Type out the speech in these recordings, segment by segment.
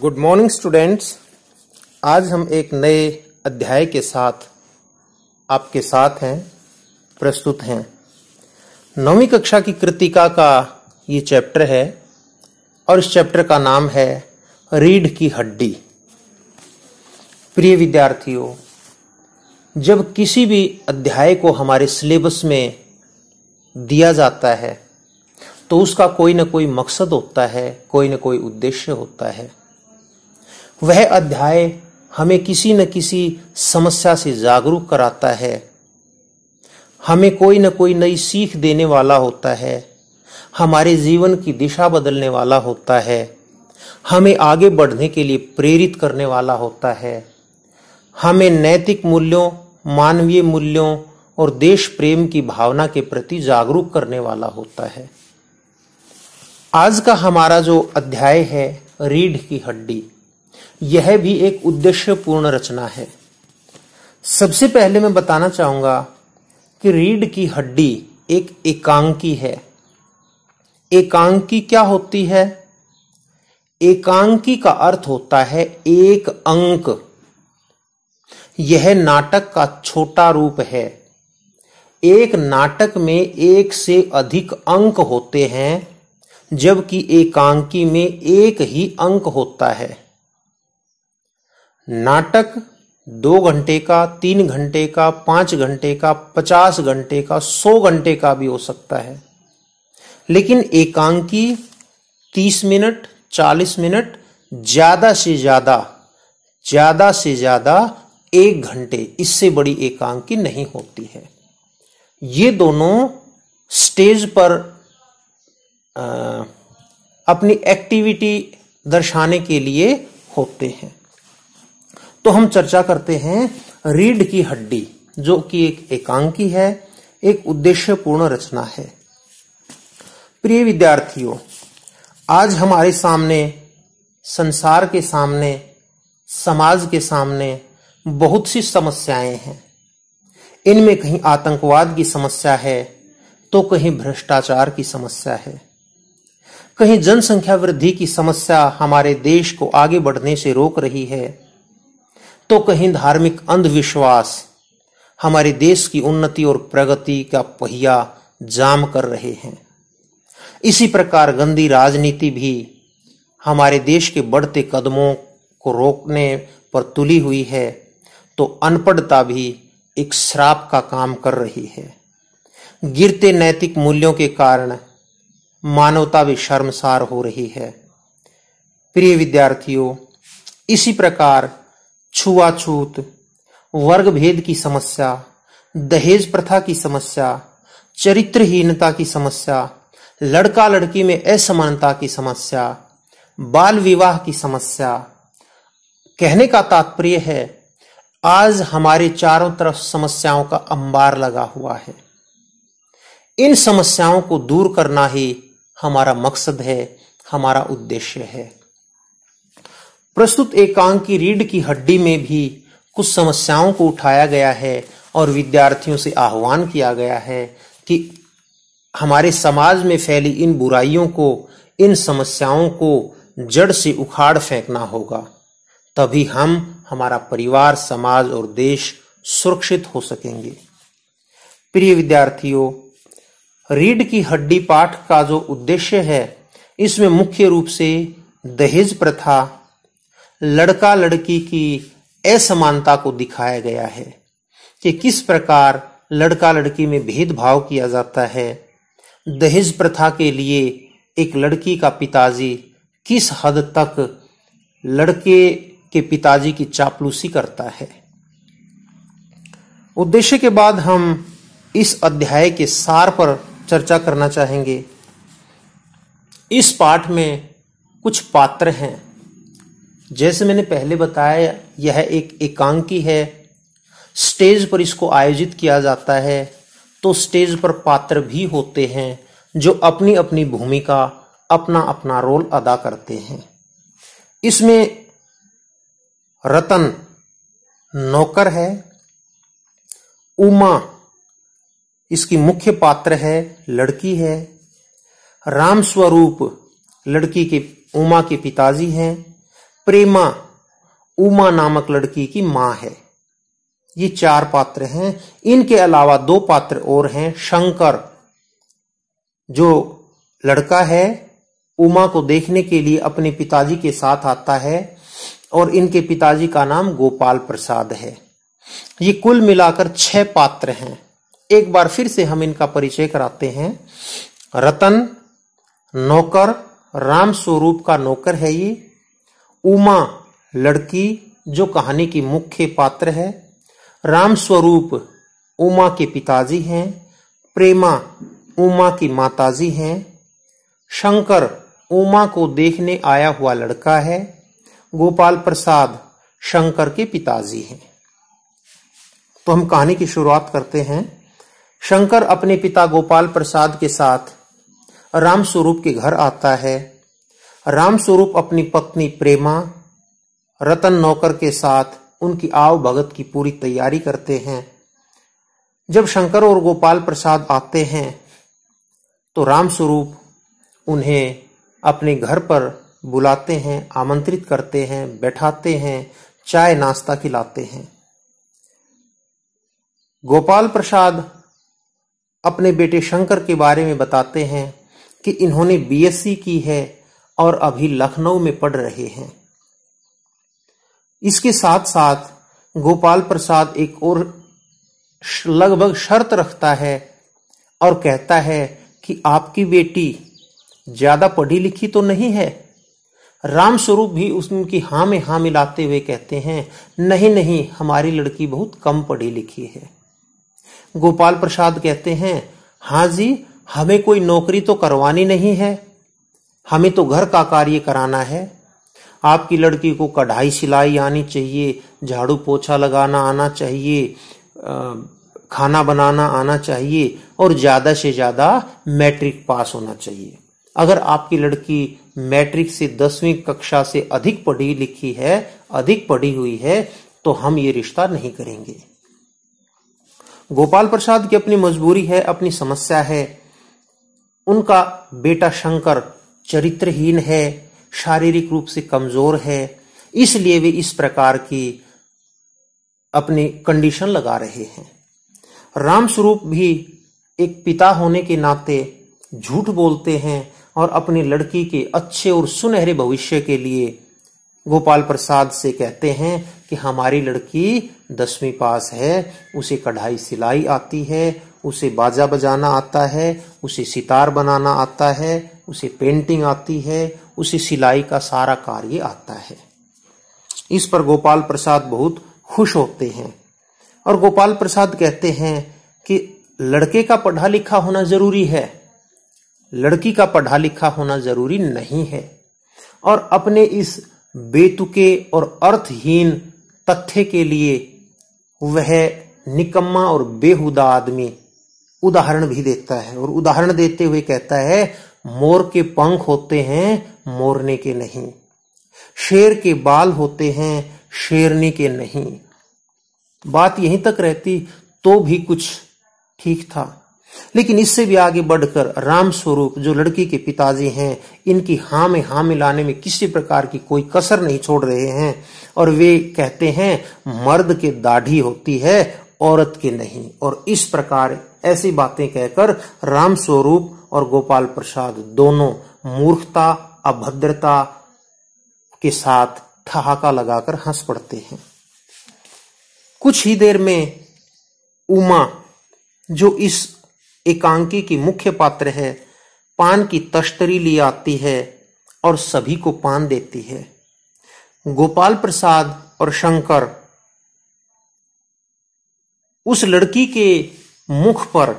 good morning students आज हम एक नए अध्याय के साथ आपके साथ हैं प्रस्तुत हैं नौवीं कक्षा की कृतिका का ये चैप्टर है और इस चैप्टर का नाम है रीढ़ की हड्डी प्रिय विद्यार्थियों जब किसी भी अध्याय को हमारे सिलेबस में दिया जाता है तो उसका कोई ना कोई मकसद होता है कोई ना कोई उद्देश्य होता है वह अध्याय हमें किसी न किसी समस्या से जागरूक कराता है हमें कोई न कोई नई सीख देने वाला होता है हमारे जीवन की दिशा बदलने वाला होता है हमें आगे बढ़ने के लिए प्रेरित करने वाला होता है हमें नैतिक मूल्यों मानवीय मूल्यों और देश प्रेम की भावना के प्रति जागरूक करने वाला होता है आज का हमारा जो अध्याय है रीढ़ की हड्डी यह भी एक उद्देश्यपूर्ण रचना है सबसे पहले मैं बताना चाहूंगा कि रीढ़ की हड्डी एक एकांकी है एकांकी क्या होती है एकांकी का अर्थ होता है एक अंक यह नाटक का छोटा रूप है एक नाटक में एक से अधिक अंक होते हैं जबकि एकांकी में एक ही अंक होता है नाटक दो घंटे का तीन घंटे का पांच घंटे का पचास घंटे का सौ घंटे का भी हो सकता है लेकिन एकांकी तीस मिनट चालीस मिनट ज्यादा से ज्यादा ज्यादा से ज्यादा एक घंटे इससे बड़ी एकांकी नहीं होती है ये दोनों स्टेज पर आ, अपनी एक्टिविटी दर्शाने के लिए होते हैं तो हम चर्चा करते हैं रीढ़ की हड्डी जो कि एक एकांकी है एक उद्देश्यपूर्ण रचना है प्रिय विद्यार्थियों आज हमारे सामने संसार के सामने समाज के सामने बहुत सी समस्याएं हैं इनमें कहीं आतंकवाद की समस्या है तो कहीं भ्रष्टाचार की समस्या है कहीं जनसंख्या वृद्धि की समस्या हमारे देश को आगे बढ़ने से रोक रही है तो कहीं धार्मिक अंधविश्वास हमारे देश की उन्नति और प्रगति का पहिया जाम कर रहे हैं इसी प्रकार गंदी राजनीति भी हमारे देश के बढ़ते कदमों को रोकने पर तुली हुई है तो अनपढ़ता भी एक श्राप का काम कर रही है गिरते नैतिक मूल्यों के कारण मानवता भी शर्मसार हो रही है प्रिय विद्यार्थियों इसी प्रकार छुआछूत वर्ग भेद की समस्या दहेज प्रथा की समस्या चरित्रहीनता की समस्या लड़का लड़की में असमानता की समस्या बाल विवाह की समस्या कहने का तात्पर्य है आज हमारे चारों तरफ समस्याओं का अंबार लगा हुआ है इन समस्याओं को दूर करना ही हमारा मकसद है हमारा उद्देश्य है प्रस्तुत एकांक की रीढ़ की हड्डी में भी कुछ समस्याओं को उठाया गया है और विद्यार्थियों से आह्वान किया गया है कि हमारे समाज में फैली इन बुराइयों को इन समस्याओं को जड़ से उखाड़ फेंकना होगा तभी हम हमारा परिवार समाज और देश सुरक्षित हो सकेंगे प्रिय विद्यार्थियों रीढ़ की हड्डी पाठ का जो उद्देश्य है इसमें मुख्य रूप से दहेज प्रथा लड़का लड़की की असमानता को दिखाया गया है कि किस प्रकार लड़का लड़की में भेदभाव किया जाता है दहेज प्रथा के लिए एक लड़की का पिताजी किस हद तक लड़के के पिताजी की चापलूसी करता है उद्देश्य के बाद हम इस अध्याय के सार पर चर्चा करना चाहेंगे इस पाठ में कुछ पात्र हैं जैसे मैंने पहले बताया यह एक एकांकी है स्टेज पर इसको आयोजित किया जाता है तो स्टेज पर पात्र भी होते हैं जो अपनी अपनी भूमिका अपना अपना रोल अदा करते हैं इसमें रतन नौकर है उमा इसकी मुख्य पात्र है लड़की है राम स्वरूप लड़की के उमा के पिताजी हैं प्रेमा उमा नामक लड़की की मां है ये चार पात्र हैं इनके अलावा दो पात्र और हैं शंकर जो लड़का है उमा को देखने के लिए अपने पिताजी के साथ आता है और इनके पिताजी का नाम गोपाल प्रसाद है ये कुल मिलाकर छह पात्र हैं एक बार फिर से हम इनका परिचय कराते हैं रतन नौकर राम स्वरूप का नौकर है ये उमा लड़की जो कहानी की मुख्य पात्र है राम स्वरूप उमा के पिताजी हैं प्रेमा उमा की माताजी हैं शंकर उमा को देखने आया हुआ लड़का है गोपाल प्रसाद शंकर के पिताजी हैं तो हम कहानी की शुरुआत करते हैं शंकर अपने पिता गोपाल प्रसाद के साथ राम स्वरूप के घर आता है राम स्वरूप अपनी पत्नी प्रेमा रतन नौकर के साथ उनकी आव भगत की पूरी तैयारी करते हैं जब शंकर और गोपाल प्रसाद आते हैं तो राम स्वरूप उन्हें अपने घर पर बुलाते हैं आमंत्रित करते हैं बैठाते हैं चाय नाश्ता खिलाते हैं गोपाल प्रसाद अपने बेटे शंकर के बारे में बताते हैं कि इन्होंने बीएससी की है और अभी लखनऊ में पढ़ रहे हैं इसके साथ साथ गोपाल प्रसाद एक और लगभग शर्त रखता है और कहता है कि आपकी बेटी ज्यादा पढ़ी लिखी तो नहीं है रामस्वरूप भी उनकी हा में हा मिलाते हुए कहते हैं नहीं नहीं हमारी लड़की बहुत कम पढ़ी लिखी है गोपाल प्रसाद कहते हैं हाँ जी हमें कोई नौकरी तो करवानी नहीं है हमें तो घर का कार्य कराना है आपकी लड़की को कढ़ाई सिलाई आनी चाहिए झाड़ू पोछा लगाना आना चाहिए खाना बनाना आना चाहिए और ज़्यादा से ज़्यादा मैट्रिक पास होना चाहिए अगर आपकी लड़की मैट्रिक से दसवीं कक्षा से अधिक पढ़ी लिखी है अधिक पढ़ी हुई है तो हम ये रिश्ता नहीं करेंगे गोपाल प्रसाद की अपनी मजबूरी है अपनी समस्या है उनका बेटा शंकर चरित्रहीन है शारीरिक रूप से कमजोर है इसलिए वे इस प्रकार की अपनी कंडीशन लगा रहे हैं रामस्वरूप भी एक पिता होने के नाते झूठ बोलते हैं और अपनी लड़की के अच्छे और सुनहरे भविष्य के लिए गोपाल प्रसाद से कहते हैं कि हमारी लड़की दसवीं पास है उसे कढ़ाई सिलाई आती है उसे बाजा बजाना आता है उसे सितार बनाना आता है उसे पेंटिंग आती है उसे सिलाई का सारा कार्य आता है इस पर गोपाल प्रसाद बहुत खुश होते हैं और गोपाल प्रसाद कहते हैं कि लड़के का पढ़ा लिखा होना जरूरी है लड़की का पढ़ा लिखा होना जरूरी नहीं है और अपने इस बेतुके और अर्थहीन तथ्य के लिए वह निकम्मा और बेहुदा आदमी उदाहरण भी देता है और उदाहरण देते हुए कहता है मोर के पंख होते हैं मोरने के नहीं शेर के बाल होते हैं शेरने के नहीं बात यहीं तक रहती तो भी कुछ ठीक था लेकिन इससे भी आगे बढ़कर राम स्वरूप जो लड़की के पिताजी हैं इनकी हा में हा मिलाने में किसी प्रकार की कोई कसर नहीं छोड़ रहे हैं और वे कहते हैं मर्द के दाढ़ी होती है औरत के नहीं और इस प्रकार ऐसी बातें कहकर राम स्वरूप और गोपाल प्रसाद दोनों मूर्खता अभद्रता के साथ ठहाका लगाकर हंस पड़ते हैं कुछ ही देर में उमा जो इस एकांकी की मुख्य पात्र है पान की तश्तरी लिए आती है और सभी को पान देती है गोपाल प्रसाद और शंकर उस लड़की के मुख पर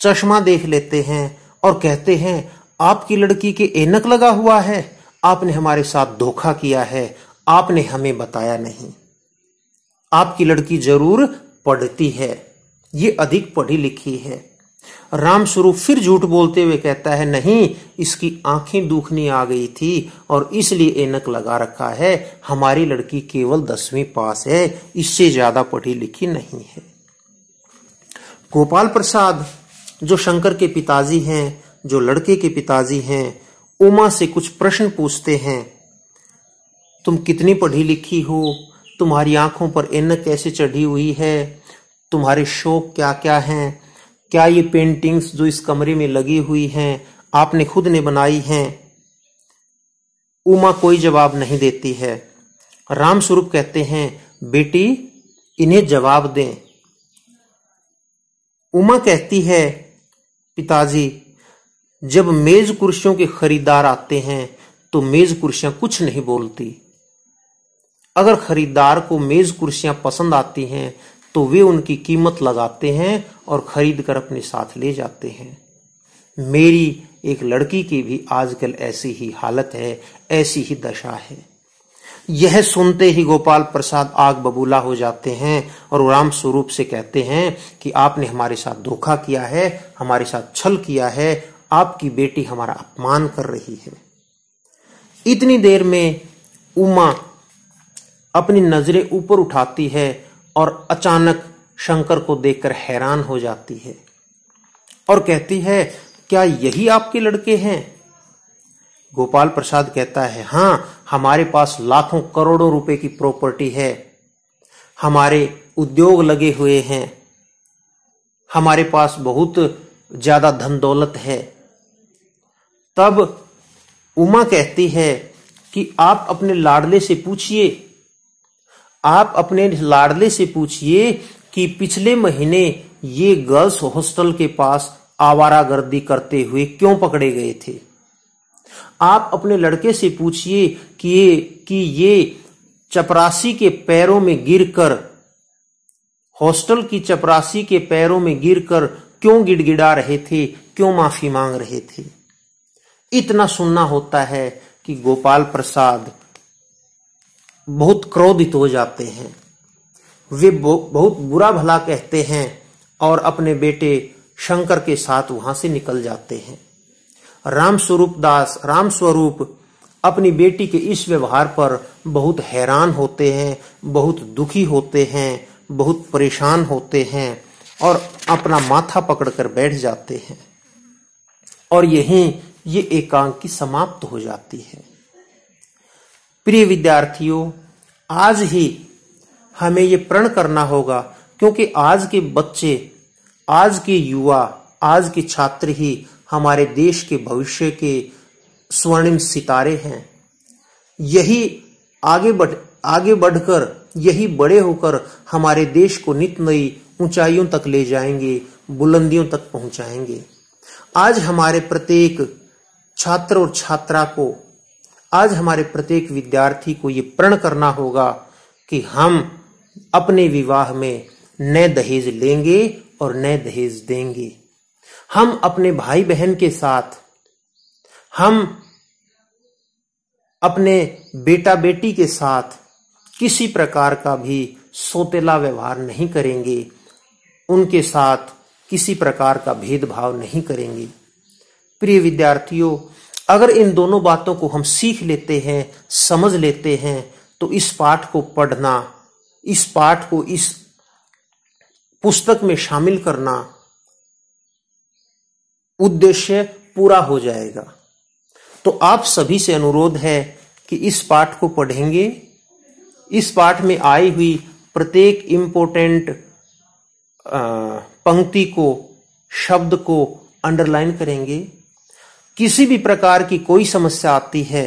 चश्मा देख लेते हैं और कहते हैं आपकी लड़की के एनक लगा हुआ है आपने हमारे साथ धोखा किया है आपने हमें बताया नहीं आपकी लड़की जरूर पढ़ती है ये अधिक पढ़ी लिखी है रामस्वरूप फिर झूठ बोलते हुए कहता है नहीं इसकी आंखें दुखनी आ गई थी और इसलिए एनक लगा रखा है हमारी लड़की केवल दसवीं पास है इससे ज्यादा पढ़ी लिखी नहीं है गोपाल प्रसाद जो शंकर के पिताजी हैं जो लड़के के पिताजी हैं उमा से कुछ प्रश्न पूछते हैं तुम कितनी पढ़ी लिखी हो तुम्हारी आंखों पर एन कैसे चढ़ी हुई है तुम्हारे शौक क्या क्या हैं क्या ये पेंटिंग्स जो इस कमरे में लगी हुई हैं आपने खुद ने बनाई हैं उमा कोई जवाब नहीं देती है रामस्वरूप कहते हैं बेटी इन्हें जवाब दें उमा कहती है पिताजी जब मेज कुर्सियों के खरीदार आते हैं तो मेज कुर्सियां कुछ नहीं बोलती अगर खरीदार को मेज कुर्सियां पसंद आती हैं तो वे उनकी कीमत लगाते हैं और खरीद कर अपने साथ ले जाते हैं मेरी एक लड़की की भी आजकल ऐसी ही हालत है ऐसी ही दशा है यह सुनते ही गोपाल प्रसाद आग बबूला हो जाते हैं और राम स्वरूप से कहते हैं कि आपने हमारे साथ धोखा किया है हमारे साथ छल किया है आपकी बेटी हमारा अपमान कर रही है इतनी देर में उमा अपनी नजरें ऊपर उठाती है और अचानक शंकर को देखकर हैरान हो जाती है और कहती है क्या यही आपके लड़के हैं गोपाल प्रसाद कहता है हां हमारे पास लाखों करोड़ों रुपए की प्रॉपर्टी है हमारे उद्योग लगे हुए हैं हमारे पास बहुत ज्यादा धन दौलत है तब उमा कहती है कि आप अपने लाडले से पूछिए आप अपने लाडले से पूछिए कि पिछले महीने ये गर्ल्स हॉस्टल के पास आवारागर्दी करते हुए क्यों पकड़े गए थे आप अपने लड़के से पूछिए कि ये कि ये चपरासी के पैरों में गिरकर हॉस्टल की चपरासी के पैरों में गिरकर क्यों गिड़गिड़ा रहे थे क्यों माफी मांग रहे थे इतना सुनना होता है कि गोपाल प्रसाद बहुत क्रोधित हो जाते हैं वे बहुत बुरा भला कहते हैं और अपने बेटे शंकर के साथ वहां से निकल जाते हैं राम स्वरूप दास राम स्वरूप अपनी बेटी के इस व्यवहार पर बहुत हैरान होते हैं बहुत दुखी होते हैं बहुत परेशान होते हैं और अपना माथा पकड़कर बैठ जाते हैं और यही ये एकांकी समाप्त हो जाती है प्रिय विद्यार्थियों आज ही हमें ये प्रण करना होगा क्योंकि आज के बच्चे आज के युवा आज के छात्र ही हमारे देश के भविष्य के स्वर्णिम सितारे हैं यही आगे बढ़ आगे बढ़कर यही बड़े होकर हमारे देश को नित नई ऊंचाइयों तक ले जाएंगे बुलंदियों तक पहुंचाएंगे आज हमारे प्रत्येक छात्र और छात्रा को आज हमारे प्रत्येक विद्यार्थी को ये प्रण करना होगा कि हम अपने विवाह में न दहेज लेंगे और न दहेज देंगे हम अपने भाई बहन के साथ हम अपने बेटा बेटी के साथ किसी प्रकार का भी सोतेला व्यवहार नहीं करेंगे उनके साथ किसी प्रकार का भेदभाव नहीं करेंगे प्रिय विद्यार्थियों अगर इन दोनों बातों को हम सीख लेते हैं समझ लेते हैं तो इस पाठ को पढ़ना इस पाठ को इस पुस्तक में शामिल करना उद्देश्य पूरा हो जाएगा तो आप सभी से अनुरोध है कि इस पाठ को पढ़ेंगे इस पाठ में आई हुई प्रत्येक इंपोर्टेंट पंक्ति को शब्द को अंडरलाइन करेंगे किसी भी प्रकार की कोई समस्या आती है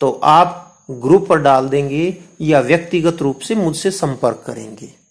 तो आप ग्रुप पर डाल देंगे या व्यक्तिगत रूप से मुझसे संपर्क करेंगे